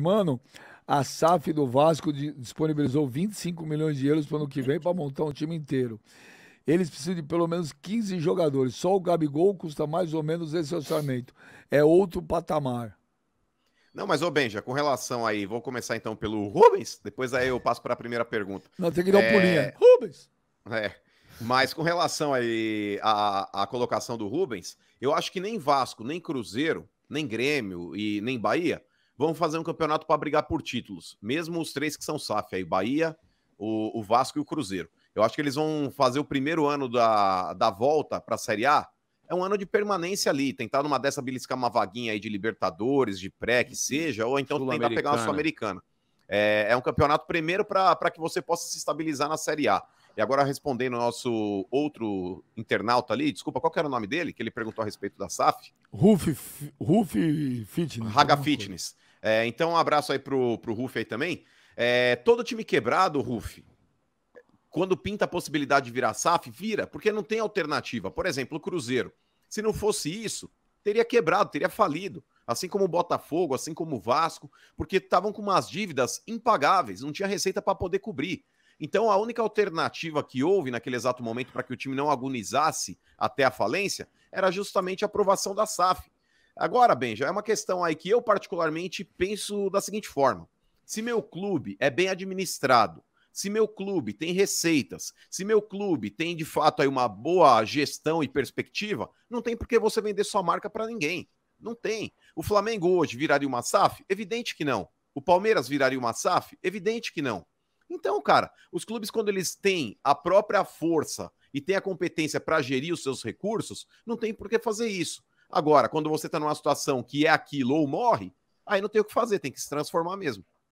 Mano, a SAF do Vasco disponibilizou 25 milhões de euros para o ano que vem para montar um time inteiro. Eles precisam de pelo menos 15 jogadores. Só o Gabigol custa mais ou menos esse orçamento. É outro patamar. Não, mas, ô Benja, com relação aí, vou começar então pelo Rubens, depois aí eu passo para a primeira pergunta. Não, tem que dar um é... pulinho. Rubens! É, mas com relação aí à, à colocação do Rubens, eu acho que nem Vasco, nem Cruzeiro, nem Grêmio e nem Bahia vamos fazer um campeonato para brigar por títulos, mesmo os três que são SAF, aí Bahia, o, o, Vasco e o Cruzeiro. Eu acho que eles vão fazer o primeiro ano da, da volta para a Série A, é um ano de permanência ali, tentar numa dessa beliscar uma vaguinha aí de Libertadores, de pré, que uhum. seja, ou então tentar pegar uma Sul-Americana. É, é um campeonato primeiro para que você possa se estabilizar na Série A. E agora respondendo o nosso outro internauta ali, desculpa, qual era o nome dele? Que ele perguntou a respeito da SAF? Ruf, Ruf Fitness. Raga Fitness. É, então, um abraço aí pro, pro Ruf aí também. É, todo time quebrado, Ruf, quando pinta a possibilidade de virar SAF, vira, porque não tem alternativa. Por exemplo, o Cruzeiro. Se não fosse isso, teria quebrado, teria falido. Assim como o Botafogo, assim como o Vasco, porque estavam com umas dívidas impagáveis, não tinha receita para poder cobrir. Então, a única alternativa que houve naquele exato momento para que o time não agonizasse até a falência era justamente a aprovação da SAF. Agora, Benja, é uma questão aí que eu particularmente penso da seguinte forma: se meu clube é bem administrado, se meu clube tem receitas, se meu clube tem de fato aí uma boa gestão e perspectiva, não tem por que você vender sua marca para ninguém. Não tem. O Flamengo hoje viraria uma SAF? Evidente que não. O Palmeiras viraria uma SAF? Evidente que não. Então, cara, os clubes, quando eles têm a própria força e têm a competência para gerir os seus recursos, não tem por que fazer isso. Agora, quando você está numa situação que é aquilo ou morre, aí não tem o que fazer, tem que se transformar mesmo.